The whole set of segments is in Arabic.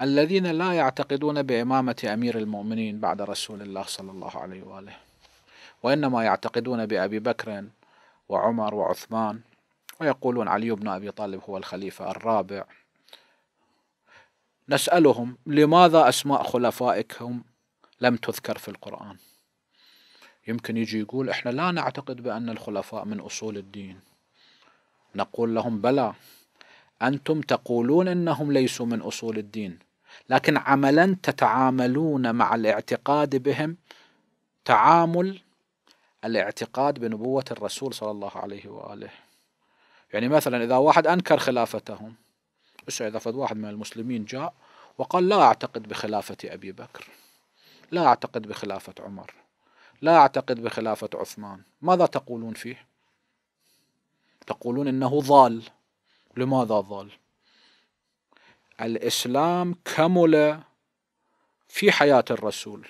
الذين لا يعتقدون بإمامة أمير المؤمنين بعد رسول الله صلى الله عليه وآله وإنما يعتقدون بأبي بكر وعمر وعثمان ويقولون علي بن أبي طالب هو الخليفة الرابع نسألهم لماذا أسماء خلفائكم لم تذكر في القرآن يمكن يجي يقول احنا لا نعتقد بأن الخلفاء من أصول الدين نقول لهم بلى أنتم تقولون أنهم ليسوا من أصول الدين لكن عملا تتعاملون مع الاعتقاد بهم تعامل الاعتقاد بنبوة الرسول صلى الله عليه وآله يعني مثلا إذا واحد أنكر خلافتهم إذا فد واحد من المسلمين جاء وقال لا أعتقد بخلافة أبي بكر لا أعتقد بخلافة عمر لا أعتقد بخلافة عثمان ماذا تقولون فيه تقولون إنه ضال لماذا ظل الإسلام كمل في حياة الرسول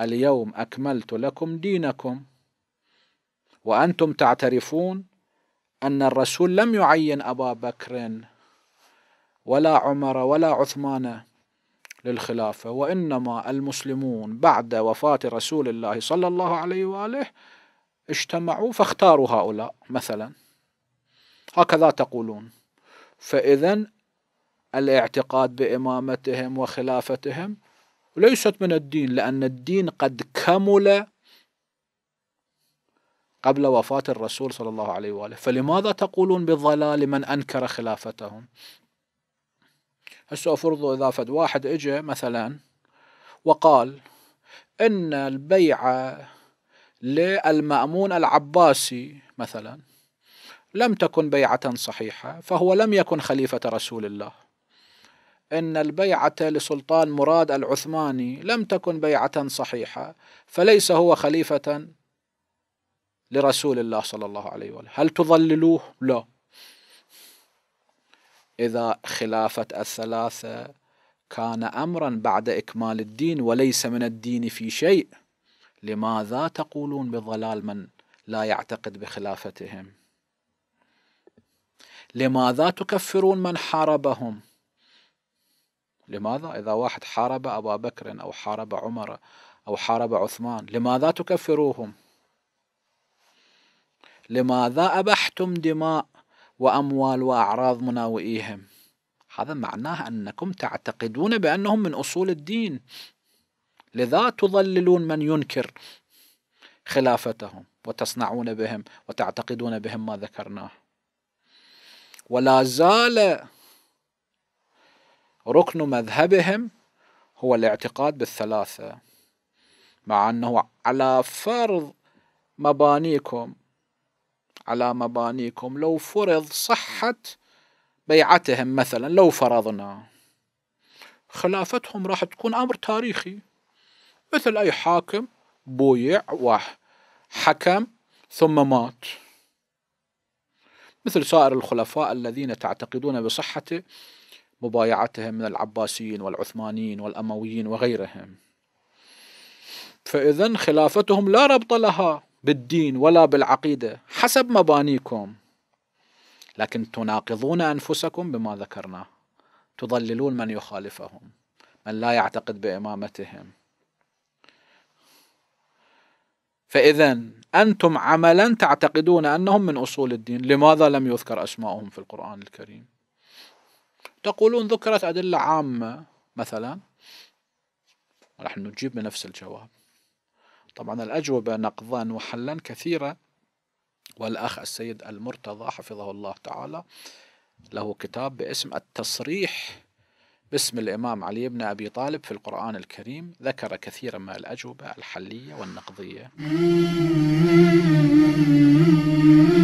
اليوم أكملت لكم دينكم وأنتم تعترفون أن الرسول لم يعين أبا بكر ولا عمر ولا عثمان للخلافة وإنما المسلمون بعد وفاة رسول الله صلى الله عليه وآله اجتمعوا فاختاروا هؤلاء مثلاً هكذا تقولون فإذا الاعتقاد بإمامتهم وخلافتهم ليست من الدين لأن الدين قد كمل قبل وفاة الرسول صلى الله عليه وآله فلماذا تقولون بالضلال من أنكر خلافتهم هسه أفرضوا إذا فد واحد إجا مثلا وقال إن البيعة للمأمون العباسي مثلا لم تكن بيعة صحيحة فهو لم يكن خليفة رسول الله إن البيعة لسلطان مراد العثماني لم تكن بيعة صحيحة فليس هو خليفة لرسول الله صلى الله عليه وآله هل تضللوه؟ لا إذا خلافة الثلاثة كان أمرا بعد إكمال الدين وليس من الدين في شيء لماذا تقولون بضلال من لا يعتقد بخلافتهم؟ لماذا تكفرون من حاربهم لماذا إذا واحد حارب أبا بكر أو حارب عمر أو حارب عثمان لماذا تكفروهم لماذا أبحتم دماء وأموال وأعراض مناوئيهم هذا معناه أنكم تعتقدون بأنهم من أصول الدين لذا تضللون من ينكر خلافتهم وتصنعون بهم وتعتقدون بهم ما ذكرناه ولا زال ركن مذهبهم هو الاعتقاد بالثلاثة مع أنه على فرض مبانيكم على مبانيكم لو فرض صحة بيعتهم مثلا لو فرضنا خلافتهم راح تكون أمر تاريخي مثل أي حاكم بويع وحكم ثم مات مثل سائر الخلفاء الذين تعتقدون بصحة مبايعتهم من العباسيين والعثمانيين والأمويين وغيرهم فإذا خلافتهم لا ربط لها بالدين ولا بالعقيدة حسب مبانيكم لكن تناقضون أنفسكم بما ذكرناه تضللون من يخالفهم من لا يعتقد بإمامتهم فإذا أنتم عملا تعتقدون أنهم من أصول الدين لماذا لم يذكر أسماؤهم في القرآن الكريم تقولون ذكرت أدلة عامة مثلا نحن نجيب بنفس الجواب طبعا الأجوبة نقضا وحلا كثيرة والأخ السيد المرتضى حفظه الله تعالى له كتاب باسم التصريح باسم الإمام علي بن أبي طالب في القرآن الكريم ذكر كثيرا ما الأجوبة الحلية والنقضية